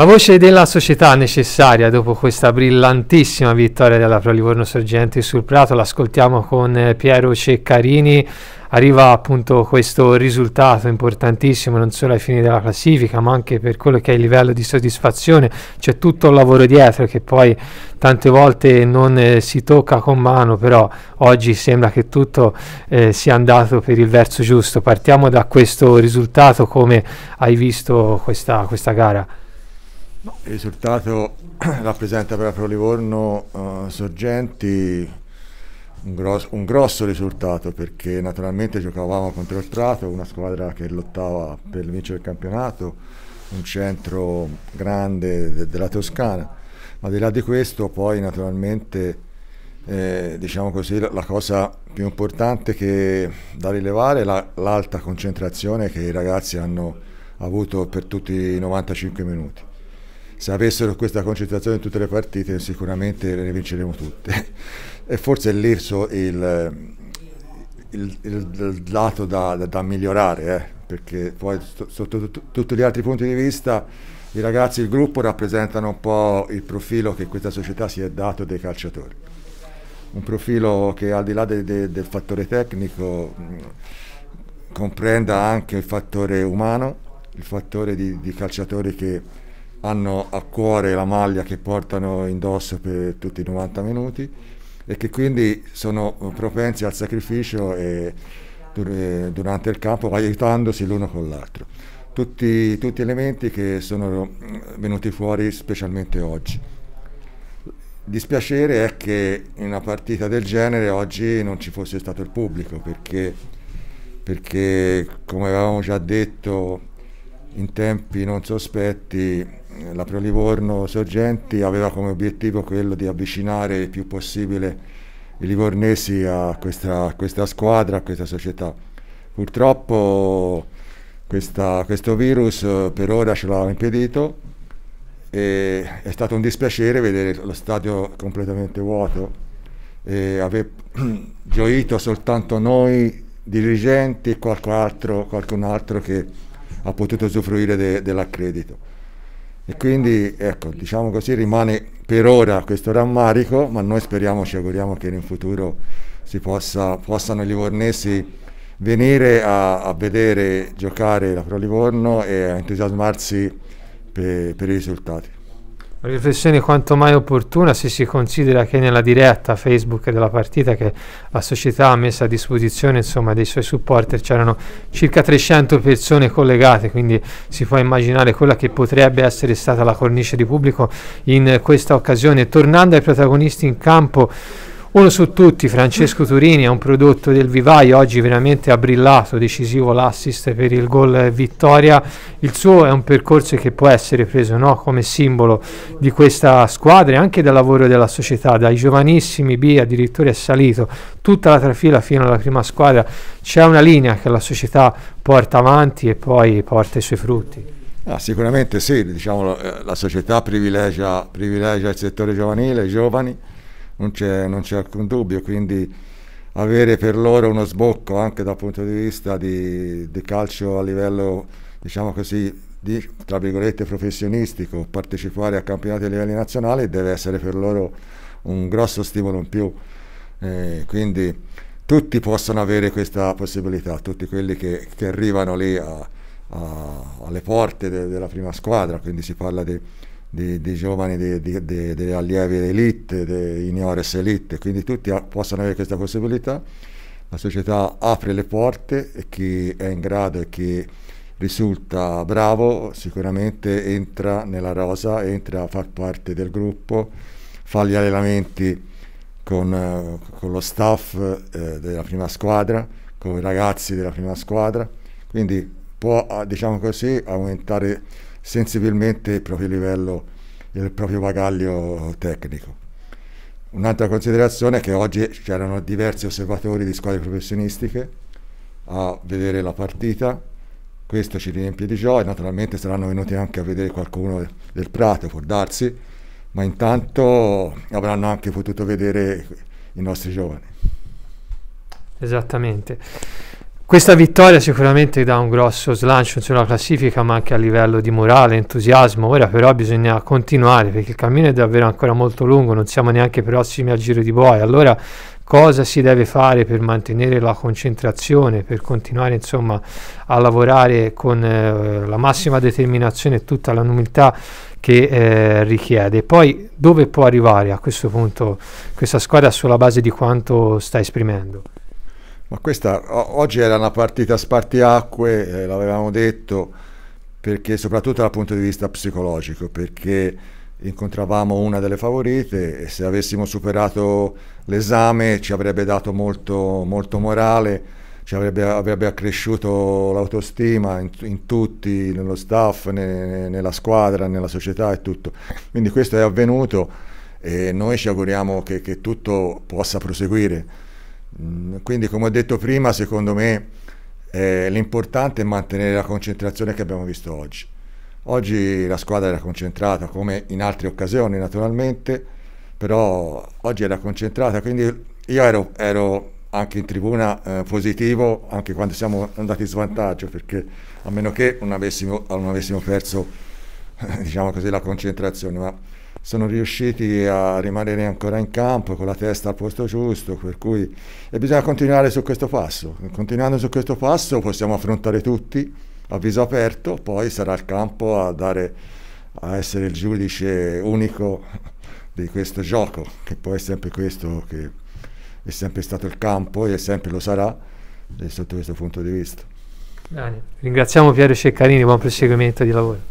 La voce della società necessaria dopo questa brillantissima vittoria della Pro Livorno Sorgenti sul Prato l'ascoltiamo con eh, Piero Ceccarini. Arriva appunto questo risultato importantissimo non solo ai fini della classifica ma anche per quello che è il livello di soddisfazione. C'è tutto il lavoro dietro che poi tante volte non eh, si tocca con mano però oggi sembra che tutto eh, sia andato per il verso giusto. Partiamo da questo risultato come hai visto questa, questa gara il risultato rappresenta per la Pro Livorno uh, eh, Sorgenti un grosso, un grosso, risultato perché naturalmente giocavamo contro il Trato, una squadra che lottava per vincere il campionato, un centro grande de- della Toscana, ma al di là di questo poi naturalmente eh, diciamo così, la, la, cosa più importante che, da rilevare è la, l'alta concentrazione che i ragazzi hanno avuto per tutti i 95 minuti se avessero questa concentrazione in tutte le partite sicuramente le vinceremo tutte. e forse è lì il, il, il, lato da, da, da migliorare, eh? perché poi sotto tutti gli altri punti di vista i ragazzi, il gruppo rappresentano un po' il profilo che questa società si è dato dei calciatori. Un profilo che al di là de, de, del fattore tecnico comprenda anche il fattore umano, il fattore di, di calciatori che hanno a cuore la maglia che portano indosso per tutti i 90 minuti e che quindi sono propensi al sacrificio e, durante il campo aiutandosi l'uno con l'altro. Tutti, tutti elementi che sono mm, venuti fuori specialmente oggi. dispiacere è che in una partita del genere oggi non ci fosse stato il pubblico perché, perché come avevamo già detto in tempi non sospetti la Pro Livorno Sorgenti aveva come obiettivo quello di avvicinare il più possibile i livornesi a questa, a questa squadra, a questa società. Purtroppo questa, questo virus eh, per ora ce l'ha impedito e è stato un dispiacere vedere lo stadio completamente vuoto. E aver gioito soltanto noi dirigenti e qualcun altro, qualcun altro che ha potuto usufruire de, dell'accredito. E quindi, ecco, diciamo così, rimane per ora questo rammarico, ma noi speriamo, ci auguriamo che in futuro si possa, possano i livornesi venire a, a, vedere giocare la Pro Livorno e a entusiasmarsi per, per i risultati. Riflessione quanto mai opportuna se si considera che nella diretta Facebook della partita che la società ha messo a disposizione insomma, dei suoi supporter c'erano circa 300 persone collegate, quindi si può immaginare quella che potrebbe essere stata la cornice di pubblico in questa occasione. Tornando ai protagonisti in campo, uno su tutti, Francesco Turini, è un prodotto del vivaio, oggi veramente ha brillato, decisivo l'assist per il gol vittoria. Il suo è un percorso che può essere preso no, come simbolo di questa squadra e anche del lavoro della società, dai giovanissimi B addirittura è salito tutta la trafila fino alla prima squadra. C'è una linea che la società porta avanti e poi porta i suoi frutti. Ah, sicuramente sì, diciamo, la, società privilegia, privilegia il settore giovanile, i giovani non c'è, non c'è alcun dubbio, quindi avere per loro uno sbocco anche dal punto di vista di, di calcio a livello, diciamo così, di, tra virgolette professionistico, partecipare a campionati a livello nazionale deve essere per loro un grosso stimolo in più. Eh, quindi tutti possono avere questa possibilità, tutti quelli che, che arrivano lì a, a, alle porte de, della prima squadra, quindi si parla di di, di giovani, degli allievi elite, di juniores elite, quindi tutti possono avere questa possibilità. La società apre le porte e chi è in grado e chi risulta bravo sicuramente entra nella rosa, entra a far parte del gruppo, fa gli allenamenti con, con lo staff eh, della prima squadra, con i ragazzi della prima squadra, quindi può ah, diciamo così, aumentare sensibilmente il proprio livello, il proprio bagaglio tecnico. Un'altra considerazione è che oggi c'erano diversi osservatori di squadre professionistiche a vedere la partita, questo ci riempie di gioia, naturalmente saranno venuti anche a vedere qualcuno del Prato, può darsi, ma intanto avranno anche potuto vedere i nostri giovani. Esattamente. Questa vittoria sicuramente dà un grosso slancio sulla classifica, ma anche a livello di morale, entusiasmo. Ora però bisogna continuare perché il cammino è davvero ancora molto lungo, non siamo neanche prossimi al giro di boia. Allora cosa si deve fare per mantenere la concentrazione, per continuare insomma a lavorare con eh, la massima determinazione e tutta l'umiltà che eh, richiede. Poi dove può arrivare a questo punto questa squadra sulla base di quanto sta esprimendo? Ma questa oggi era una partita spartiacque, eh, l'avevamo detto, perché, soprattutto dal punto di vista psicologico, perché incontravamo una delle favorite e se avessimo superato l'esame ci avrebbe dato molto, molto morale, ci avrebbe, avrebbe accresciuto l'autostima in, in, tutti, nello staff, ne, nella squadra, nella società e tutto. Quindi questo è avvenuto e noi ci auguriamo che, che tutto possa proseguire. Mm, quindi, come ho detto prima, secondo me eh, l'importante è mantenere la concentrazione che abbiamo visto oggi. Oggi la squadra era concentrata, come in altre occasioni naturalmente, però oggi era concentrata, quindi io ero, ero anche in tribuna eh, positivo anche quando siamo andati in svantaggio, perché a meno che non avessimo, non avessimo perso diciamo così, la concentrazione. Ma sono riusciti a rimanere ancora in campo con la testa al posto giusto, per cui e bisogna continuare su questo passo. Continuando su questo passo possiamo affrontare tutti a viso aperto, poi sarà il campo a, dare, a essere il giudice unico di questo gioco, che poi è sempre questo che è sempre stato il campo e sempre lo sarà eh, sotto questo punto di vista. Bene. Ringraziamo Piero Ceccarini, buon proseguimento di lavoro.